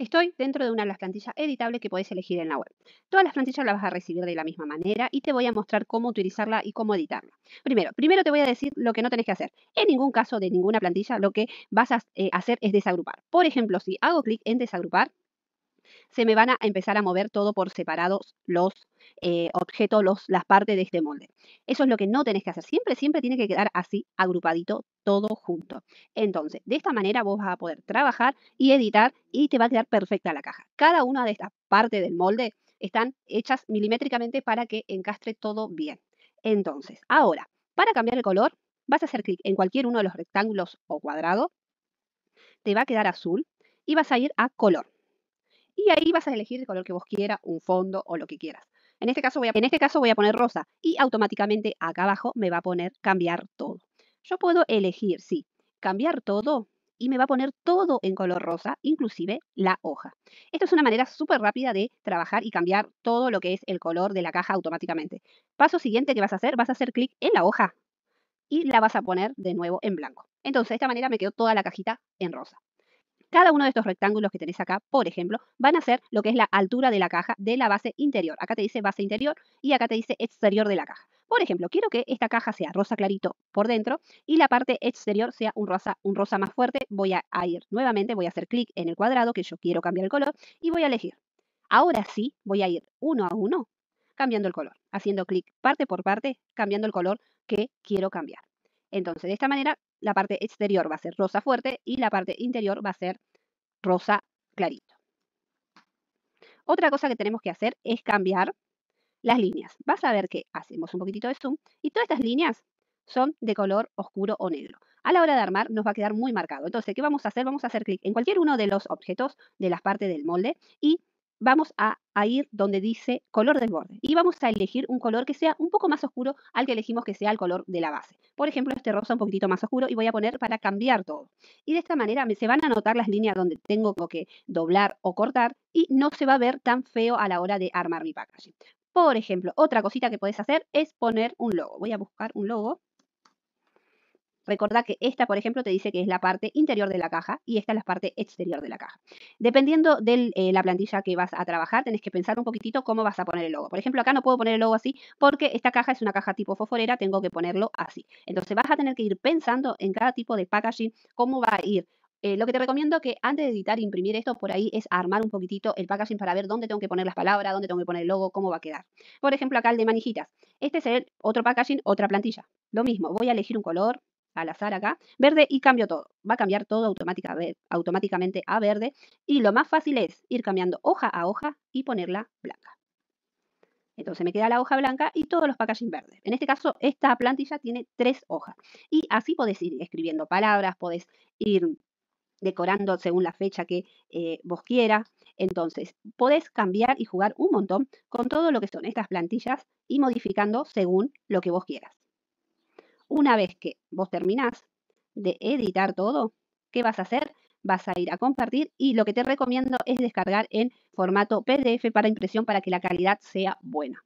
Estoy dentro de una de las plantillas editables que podés elegir en la web. Todas las plantillas las vas a recibir de la misma manera y te voy a mostrar cómo utilizarla y cómo editarla. Primero, primero te voy a decir lo que no tenés que hacer. En ningún caso de ninguna plantilla lo que vas a eh, hacer es desagrupar. Por ejemplo, si hago clic en desagrupar, se me van a empezar a mover todo por separados los eh, objetos, las partes de este molde. Eso es lo que no tenés que hacer. Siempre, siempre tiene que quedar así, agrupadito, todo junto. Entonces, de esta manera vos vas a poder trabajar y editar y te va a quedar perfecta la caja. Cada una de estas partes del molde están hechas milimétricamente para que encastre todo bien. Entonces, ahora, para cambiar el color, vas a hacer clic en cualquier uno de los rectángulos o cuadrados te va a quedar azul y vas a ir a color y ahí vas a elegir el color que vos quieras, un fondo o lo que quieras. En este caso voy a, en este caso voy a poner rosa y automáticamente acá abajo me va a poner cambiar todo. Yo puedo elegir, sí, cambiar todo y me va a poner todo en color rosa, inclusive la hoja. Esto es una manera súper rápida de trabajar y cambiar todo lo que es el color de la caja automáticamente. Paso siguiente que vas a hacer, vas a hacer clic en la hoja y la vas a poner de nuevo en blanco. Entonces, de esta manera me quedó toda la cajita en rosa. Cada uno de estos rectángulos que tenés acá, por ejemplo, van a ser lo que es la altura de la caja de la base interior. Acá te dice base interior y acá te dice exterior de la caja. Por ejemplo, quiero que esta caja sea rosa clarito por dentro y la parte exterior sea un rosa, un rosa más fuerte. Voy a ir nuevamente, voy a hacer clic en el cuadrado que yo quiero cambiar el color y voy a elegir. Ahora sí, voy a ir uno a uno cambiando el color, haciendo clic parte por parte, cambiando el color que quiero cambiar. Entonces, de esta manera la parte exterior va a ser rosa fuerte y la parte interior va a ser rosa clarito. Otra cosa que tenemos que hacer es cambiar las líneas. Vas a ver que hacemos un poquitito de zoom y todas estas líneas son de color oscuro o negro. A la hora de armar nos va a quedar muy marcado. Entonces, ¿qué vamos a hacer? Vamos a hacer clic en cualquier uno de los objetos de las partes del molde y vamos a, ir donde dice color del borde y vamos a elegir un color que sea un poco más oscuro al que elegimos que sea el color de la base. Por ejemplo, este rosa un poquito más oscuro y voy a poner para cambiar todo. Y de esta manera se van a notar las líneas donde tengo que doblar o cortar y no se va a ver tan feo a la hora de armar mi packaging. Por ejemplo, otra cosita que puedes hacer es poner un logo. Voy a buscar un logo Recordad que esta, por ejemplo, te dice que es la parte interior de la caja y esta es la parte exterior de la caja. Dependiendo de eh, la plantilla que vas a trabajar, tenés que pensar un poquitito cómo vas a poner el logo. Por ejemplo, acá no puedo poner el logo así porque esta caja es una caja tipo foforera, tengo que ponerlo así. Entonces vas a tener que ir pensando en cada tipo de packaging cómo va a ir eh, lo que te recomiendo que antes de editar e imprimir esto por ahí es armar un poquitito el packaging para ver dónde tengo que poner las palabras, dónde tengo que poner el logo, cómo va a quedar. Por ejemplo, acá el de manijitas. Este es el otro packaging, otra plantilla. Lo mismo, voy a elegir un color, al azar acá, verde y cambio todo. Va a cambiar todo automáticamente a verde y lo más fácil es ir cambiando hoja a hoja y ponerla blanca. Entonces me queda la hoja blanca y todos los packaging verdes. En este caso, esta plantilla tiene tres hojas. Y así podés ir escribiendo palabras, podés ir decorando según la fecha que eh, vos quieras. Entonces, podés cambiar y jugar un montón con todo lo que son estas plantillas y modificando según lo que vos quieras. Una vez que vos terminás de editar todo, ¿qué vas a hacer? Vas a ir a compartir y lo que te recomiendo es descargar en formato PDF para impresión para que la calidad sea buena.